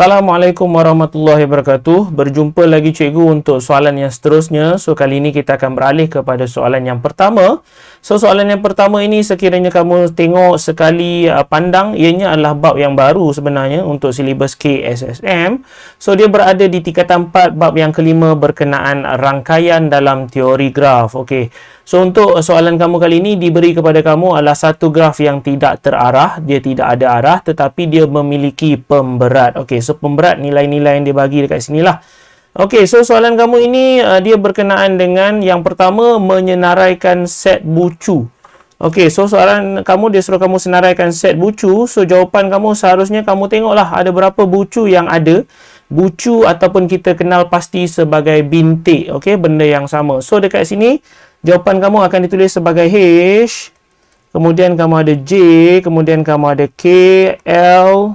Assalamualaikum warahmatullahi wabarakatuh. Berjumpa lagi cikgu untuk soalan yang seterusnya. So kali ini kita akan beralih kepada soalan yang pertama. So soalan yang pertama ini sekiranya kamu tengok sekali uh, pandang ianya adalah bab yang baru sebenarnya untuk silibus KSSM. So dia berada di tingkatan 4 bab yang kelima berkenaan rangkaian dalam teori graf. Okey. So untuk uh, soalan kamu kali ini diberi kepada kamu adalah satu graf yang tidak terarah, dia tidak ada arah tetapi dia memiliki pemberat. Okey, so pemberat nilai-nilai yang dia bagi dekat sinilah. Okey, so soalan kamu ini uh, dia berkenaan dengan yang pertama menyenaraikan set bucu. Okey, so soalan kamu dia suruh kamu senaraikan set bucu. So jawapan kamu seharusnya kamu tengoklah ada berapa bucu yang ada. Bucu ataupun kita kenal pasti sebagai bintik. Okey, benda yang sama. So dekat sini Jawapan kamu akan ditulis sebagai H. Kemudian kamu ada J. Kemudian kamu ada K, L,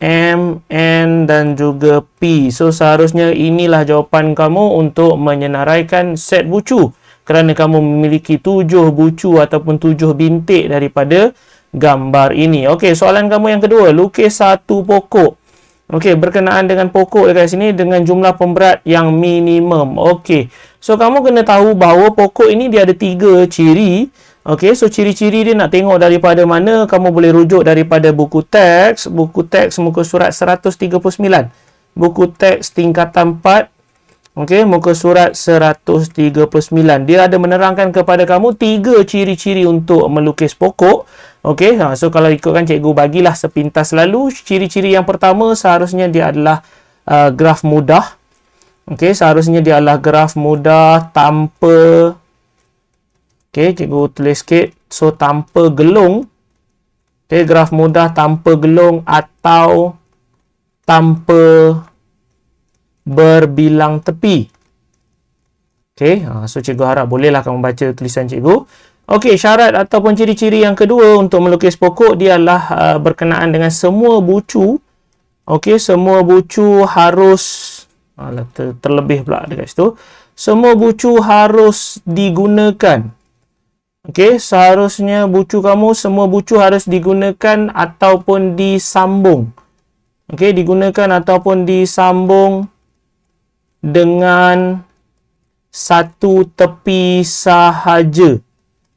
M, N dan juga P. So seharusnya inilah jawapan kamu untuk menyenaraikan set bucu. Kerana kamu memiliki tujuh bucu ataupun tujuh bintik daripada gambar ini. Okey, soalan kamu yang kedua. Lukis satu pokok. Okey, berkenaan dengan pokok dekat sini dengan jumlah pemberat yang minimum. Okey. So, kamu kena tahu bahawa pokok ini dia ada tiga ciri. Okay, so ciri-ciri dia nak tengok daripada mana kamu boleh rujuk daripada buku teks. Buku teks muka surat 139. Buku teks tingkatan 4. Okay, muka surat 139. Dia ada menerangkan kepada kamu tiga ciri-ciri untuk melukis pokok. Okay, ha, so kalau ikutkan cikgu bagilah sepintas lalu. Ciri-ciri yang pertama seharusnya dia adalah uh, graf mudah. Okey, seharusnya dia adalah graf mudah tanpa Okey, cikgu tulis sikit. So tanpa gelung. Okey, graf mudah tanpa gelung atau tanpa berbilang tepi. Okey, ha, so cikgu harap bolehlah kamu baca tulisan cikgu. Okey, syarat ataupun ciri-ciri yang kedua untuk melukis pokok dia adalah uh, berkenaan dengan semua bucu. Okey, semua bucu harus ter terlebih pula dekat situ semua bucu harus digunakan okey seharusnya bucu kamu semua bucu harus digunakan ataupun disambung okey digunakan ataupun disambung dengan satu tepi sahaja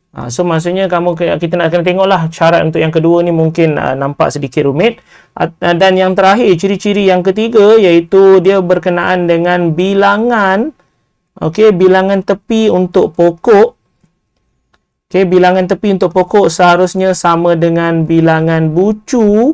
Ha, so maksudnya kamu kita nak kena tengoklah syarat untuk yang kedua ni mungkin uh, nampak sedikit rumit uh, dan yang terakhir ciri-ciri yang ketiga iaitu dia berkenaan dengan bilangan okey bilangan tepi untuk pokok okey bilangan tepi untuk pokok seharusnya sama dengan bilangan bucu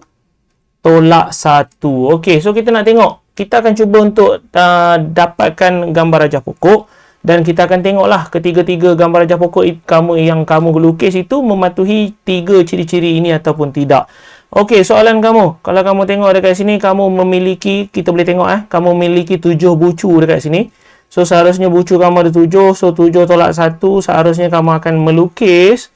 tolak satu okey so kita nak tengok kita akan cuba untuk uh, dapatkan gambar rajah pokok dan kita akan tengoklah ketiga-tiga gambar rajah pokok kamu yang kamu lukis itu mematuhi tiga ciri-ciri ini ataupun tidak. Okey, soalan kamu. Kalau kamu tengok dekat sini, kamu memiliki, kita boleh tengok eh, kamu memiliki tujuh bucu dekat sini. So, seharusnya bucu kamu ada tujuh. So, tujuh tolak satu, seharusnya kamu akan melukis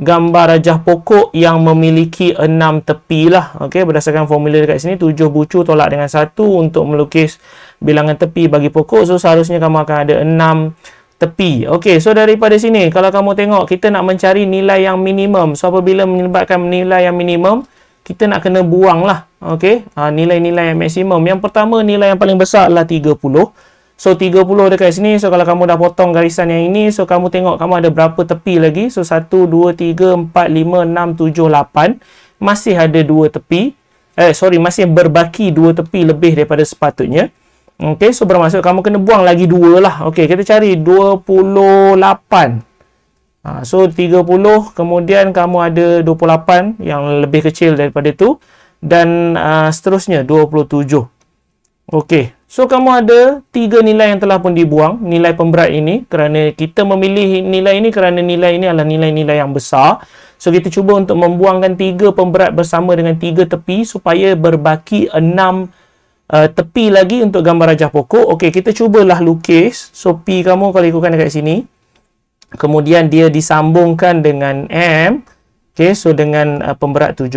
gambar rajah pokok yang memiliki enam tepi lah. Okey, berdasarkan formula dekat sini, tujuh bucu tolak dengan satu untuk melukis bilangan tepi bagi pokok so seharusnya kamu akan ada 6 tepi okey so daripada sini kalau kamu tengok kita nak mencari nilai yang minimum so apabila menyebabkan nilai yang minimum kita nak kena buang lah okey ha, nilai-nilai yang maksimum yang pertama nilai yang paling besar adalah 30 so 30 dekat sini so kalau kamu dah potong garisan yang ini so kamu tengok kamu ada berapa tepi lagi so 1 2 3 4 5 6 7 8 masih ada 2 tepi eh sorry masih berbaki 2 tepi lebih daripada sepatutnya Okey, so bermaksud kamu kena buang lagi 2 lah. Okey, kita cari 28. Ha, so, 30. Kemudian kamu ada 28 yang lebih kecil daripada tu. Dan uh, seterusnya, 27. Okey, so kamu ada 3 nilai yang telah pun dibuang. Nilai pemberat ini kerana kita memilih nilai ini kerana nilai ini adalah nilai-nilai yang besar. So, kita cuba untuk membuangkan 3 pemberat bersama dengan 3 tepi supaya berbaki 6 nilai uh, tepi lagi untuk gambar rajah pokok. Okey, kita cubalah lukis. So, P kamu kalau ikutkan dekat sini. Kemudian dia disambungkan dengan M. Okey, so dengan uh, pemberat 17.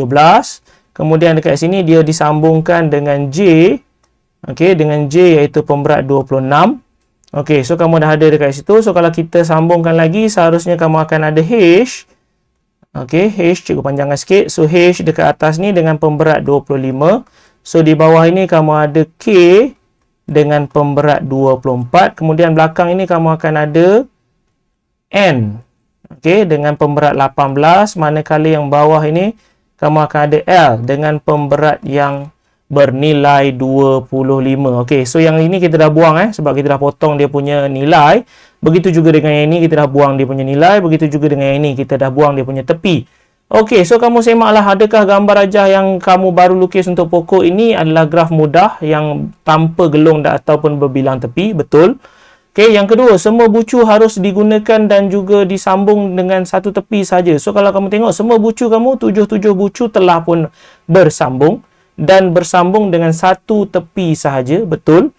Kemudian dekat sini dia disambungkan dengan J. Okey, dengan J iaitu pemberat 26. Ok, so kamu dah ada dekat situ. So, kalau kita sambungkan lagi, seharusnya kamu akan ada H. Ok, H cukup panjangkan sikit. So, H dekat atas ni dengan pemberat So di bawah ini kamu ada K dengan pemberat 24. Kemudian belakang ini kamu akan ada N. Okey, dengan pemberat 18. Manakala yang bawah ini kamu akan ada L dengan pemberat yang bernilai 25. Okey, so yang ini kita dah buang eh sebab kita dah potong dia punya nilai. Begitu juga dengan yang ini kita dah buang dia punya nilai, begitu juga dengan yang ini kita dah buang dia punya tepi. Okey, so kamu semaklah adakah gambar rajah yang kamu baru lukis untuk pokok ini adalah graf mudah yang tanpa gelung dan ataupun berbilang tepi, betul. Okey, yang kedua, semua bucu harus digunakan dan juga disambung dengan satu tepi saja. So, kalau kamu tengok, semua bucu kamu, tujuh-tujuh bucu telah pun bersambung dan bersambung dengan satu tepi sahaja, betul.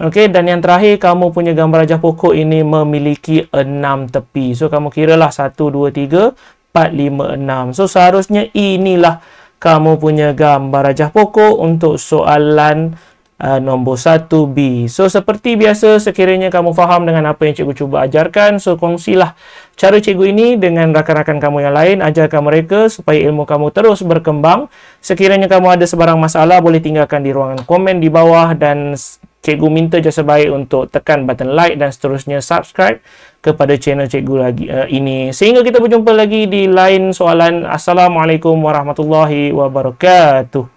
Okey, dan yang terakhir, kamu punya gambar rajah pokok ini memiliki enam tepi. So, kamu kiralah satu, dua, tiga, 4, 5, 6. So, seharusnya inilah kamu punya gambar rajah pokok untuk soalan uh, nombor 1B. So, seperti biasa, sekiranya kamu faham dengan apa yang cikgu cuba ajarkan, so, kongsilah cara cikgu ini dengan rakan-rakan kamu yang lain. Ajarkan mereka supaya ilmu kamu terus berkembang. Sekiranya kamu ada sebarang masalah, boleh tinggalkan di ruangan komen di bawah dan cikgu minta jasa baik untuk tekan button like dan seterusnya subscribe kepada channel cikgu lagi uh, ini sehingga kita berjumpa lagi di lain soalan assalamualaikum warahmatullahi wabarakatuh